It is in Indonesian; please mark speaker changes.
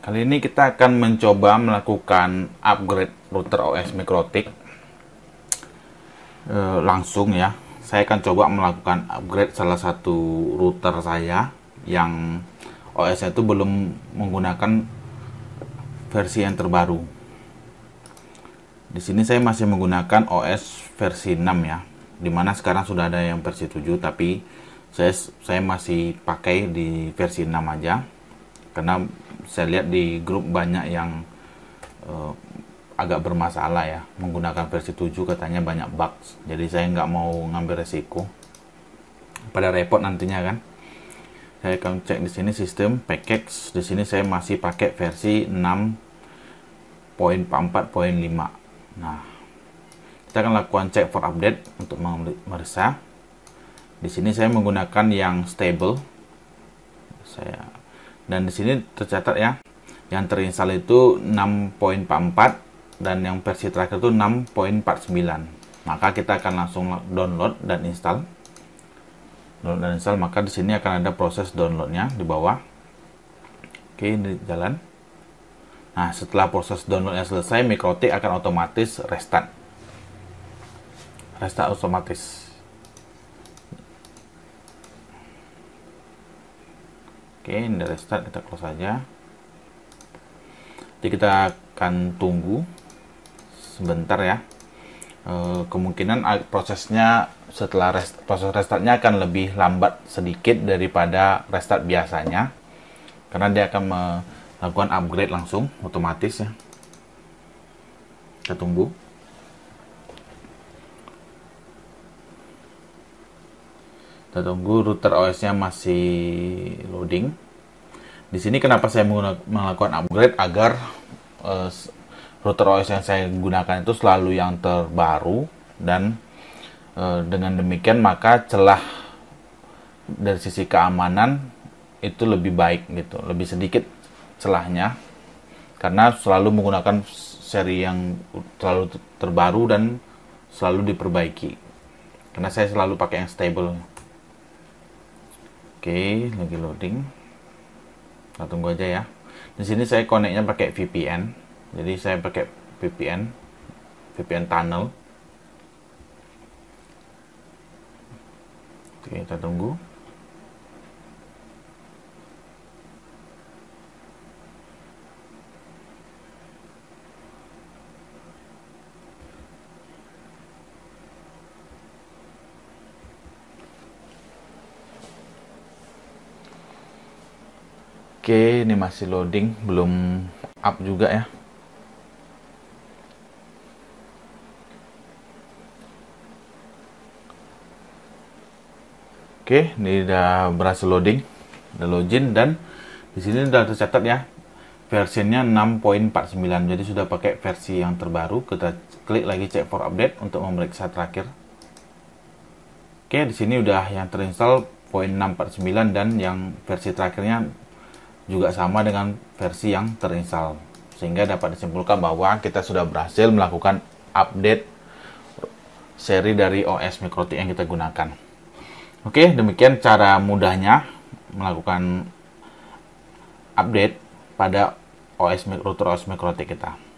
Speaker 1: Kali ini kita akan mencoba melakukan upgrade router OS Mikrotik e, langsung ya. Saya akan coba melakukan upgrade salah satu router saya yang OS itu belum menggunakan versi yang terbaru. Di sini saya masih menggunakan OS versi 6 ya. Dimana sekarang sudah ada yang versi 7 tapi saya saya masih pakai di versi 6 aja karena saya lihat di grup banyak yang uh, agak bermasalah ya menggunakan versi 7 katanya banyak bugs jadi saya nggak mau ngambil resiko pada repot nantinya kan saya akan cek di sini sistem package di sini saya masih pakai versi 6.44.5 nah kita akan lakukan cek for update untuk meresah di sini saya menggunakan yang stable saya dan di sini tercatat ya yang terinstall itu 6.44 dan yang versi terakhir itu 6.49 maka kita akan langsung download dan install download dan install maka di sini akan ada proses downloadnya di bawah oke ini jalan nah setelah proses downloadnya selesai Mikrotik akan otomatis restart restart otomatis Oke, ini restart, kita close saja. Jadi kita akan tunggu sebentar ya. E, kemungkinan prosesnya setelah rest, proses restartnya akan lebih lambat sedikit daripada restart biasanya. Karena dia akan melakukan upgrade langsung, otomatis ya. Kita tunggu. kita tunggu router OS-nya masih loading. Di sini kenapa saya melakukan upgrade agar uh, router OS yang saya gunakan itu selalu yang terbaru dan uh, dengan demikian maka celah dari sisi keamanan itu lebih baik gitu, lebih sedikit celahnya karena selalu menggunakan seri yang selalu terbaru dan selalu diperbaiki. Karena saya selalu pakai yang stable. Oke, lagi loading. Kita nah, tunggu aja ya. Di sini saya koneknya pakai VPN. Jadi saya pakai VPN, VPN tunnel. Oke, kita tunggu. Oke, ini masih loading, belum up juga ya. Oke, ini udah berhasil loading, udah login dan di sini udah tercatat ya. Versinya 6.49, jadi sudah pakai versi yang terbaru. Kita klik lagi check for update untuk memeriksa terakhir. Oke, di sini udah yang terinstall 6.49 dan yang versi terakhirnya juga sama dengan versi yang terinstall. Sehingga dapat disimpulkan bahwa kita sudah berhasil melakukan update seri dari OS MikroTik yang kita gunakan. Oke, demikian cara mudahnya melakukan update pada OS Mikrotik OS MikroTik kita.